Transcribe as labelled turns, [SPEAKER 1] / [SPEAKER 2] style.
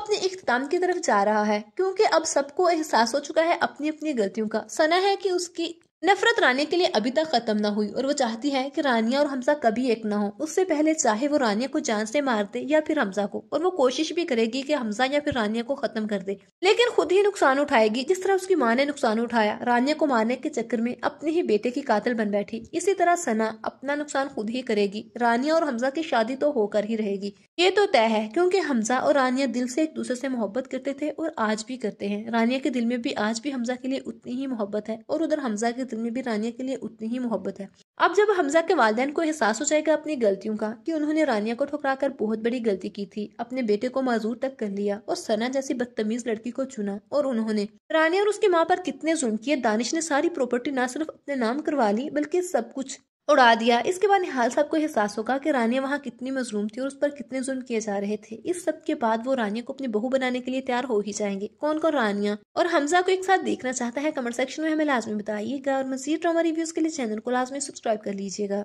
[SPEAKER 1] अपने इख्ताम की तरफ जा रहा है क्योंकि अब सबको एहसास हो चुका है अपनी अपनी गलतियों का सना है कि उसकी नफरत रानिया के लिए अभी तक खत्म ना हुई और वो चाहती है कि रानिया और हमजा कभी एक ना हो उससे पहले चाहे वो रानिया को जान से मार दे या फिर हमजा को और वो कोशिश भी करेगी कि हमजा या फिर रानिया को खत्म कर दे लेकिन खुद ही नुकसान उठाएगी जिस तरह उसकी माँ ने नुकसान उठाया रानिया को मारने के चक्कर में अपने ही बेटे की कातिल बन बैठी इसी तरह सना अपना नुकसान खुद ही करेगी रानिया और हमजा की शादी तो होकर ही रहेगी ये तो तय है क्योंकि हमजा और रानिया दिल से एक दूसरे से मोहब्बत करते थे और आज भी करते हैं रानिया के दिल में भी आज भी हमजा के लिए उतनी ही मोहब्बत है और उधर हमजा के दिल में भी रानिया के लिए उतनी ही मोहब्बत है अब जब हमजा के वालदेन को एहसास हो जाएगा अपनी गलतियों का कि उन्होंने रानिया को ठुकरा कर बहुत बड़ी गलती की थी अपने बेटे को माजूर तक कर लिया और सना जैसी बदतमीज लड़की को चुना और उन्होंने रानिया और उसकी माँ पर कितने जुल्म किए दानिश ने सारी प्रॉपर्टी न सिर्फ अपने नाम करवा ली बल्कि सब कुछ उड़ा दिया इसके बाद निहाल साहब को एहसास होगा कि रानिया वहाँ कितनी मजलूम थी और उस पर कितने जुर्म किए जा रहे थे इस सब के बाद वो रानिया को अपनी बहू बनाने के लिए तैयार हो ही जाएंगे कौन कौन रानिया और हमजा को एक साथ देखना चाहता है कमेंट सेक्शन में हमें लाजमी बताइएगा और मजीद ड्रामा रिव्यूज के लिए चैनल को लाजमी सब्सक्राइब कर लीजिएगा